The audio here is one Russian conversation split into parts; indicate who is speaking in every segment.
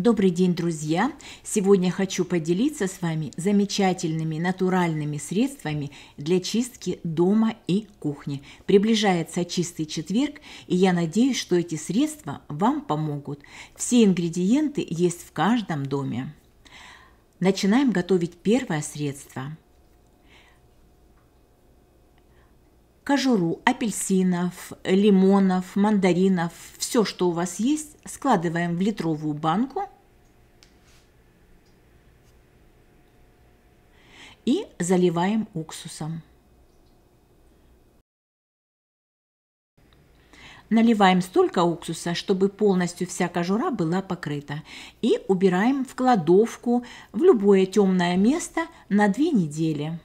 Speaker 1: Добрый день, друзья! Сегодня хочу поделиться с вами замечательными натуральными средствами для чистки дома и кухни. Приближается чистый четверг, и я надеюсь, что эти средства вам помогут. Все ингредиенты есть в каждом доме. Начинаем готовить первое средство – кожуру апельсинов, лимонов, мандаринов, все, что у вас есть, складываем в литровую банку и заливаем уксусом. Наливаем столько уксуса, чтобы полностью вся кожура была покрыта. И убираем в кладовку, в любое темное место на две недели.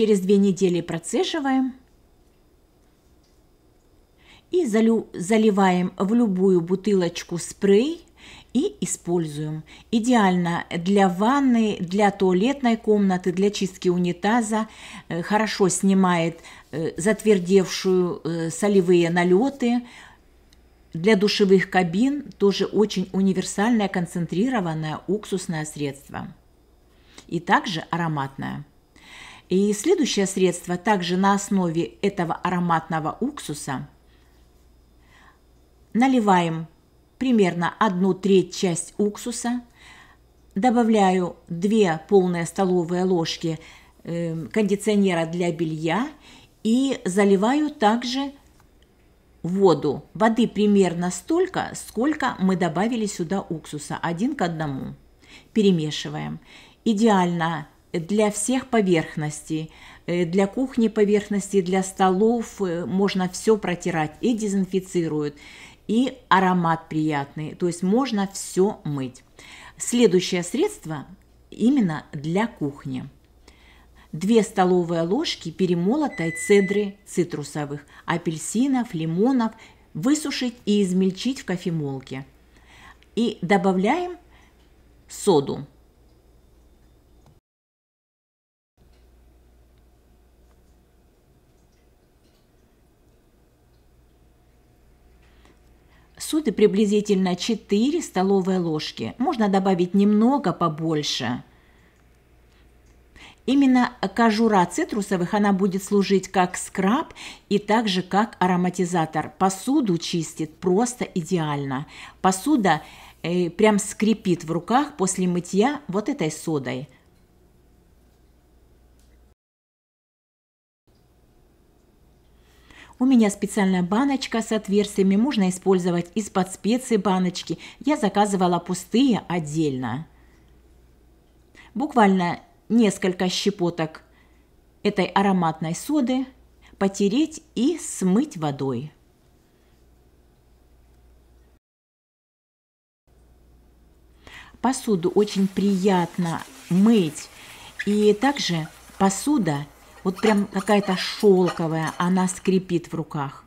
Speaker 1: Через две недели процеживаем и заливаем в любую бутылочку спрей и используем. Идеально для ванны, для туалетной комнаты, для чистки унитаза. Э, хорошо снимает э, затвердевшую э, солевые налеты. Для душевых кабин тоже очень универсальное концентрированное уксусное средство. И также ароматное. И следующее средство также на основе этого ароматного уксуса наливаем примерно одну треть часть уксуса, добавляю 2 полные столовые ложки э, кондиционера для белья и заливаю также воду. Воды примерно столько, сколько мы добавили сюда уксуса, один к одному. Перемешиваем. Идеально для всех поверхностей, э, для кухни поверхности, для столов э, можно все протирать и дезинфицируют, и аромат приятный, то есть можно все мыть. Следующее средство именно для кухни. 2 столовые ложки перемолотой цедры цитрусовых, апельсинов, лимонов высушить и измельчить в кофемолке. И добавляем соду. соды приблизительно 4 столовые ложки. Можно добавить немного побольше. Именно кожура цитрусовых, она будет служить как скраб и также как ароматизатор. Посуду чистит просто идеально. Посуда э, прям скрипит в руках после мытья вот этой содой. У меня специальная баночка с отверстиями, можно использовать из-под специи баночки. Я заказывала пустые отдельно. Буквально несколько щепоток этой ароматной соды потереть и смыть водой. Посуду очень приятно мыть. И также посуда вот прям какая-то шелковая, она скрипит в руках.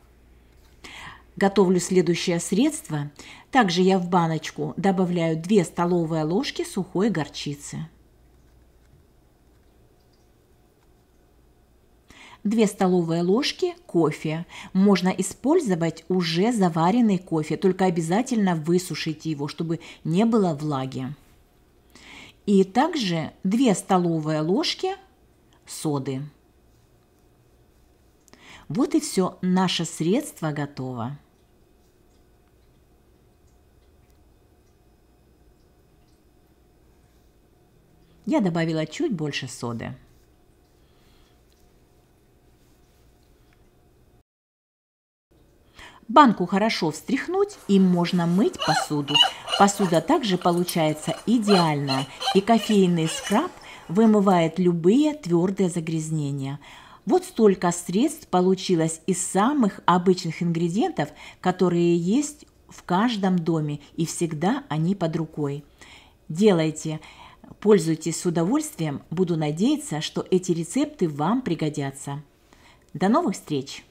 Speaker 1: Готовлю следующее средство. Также я в баночку добавляю 2 столовые ложки сухой горчицы. 2 столовые ложки кофе. Можно использовать уже заваренный кофе, только обязательно высушите его, чтобы не было влаги. И также 2 столовые ложки соды. Вот и все, наше средство готово. Я добавила чуть больше соды. Банку хорошо встряхнуть и можно мыть посуду. Посуда также получается идеальная, и кофейный скраб вымывает любые твердые загрязнения. Вот столько средств получилось из самых обычных ингредиентов, которые есть в каждом доме, и всегда они под рукой. Делайте, пользуйтесь с удовольствием, буду надеяться, что эти рецепты вам пригодятся. До новых встреч!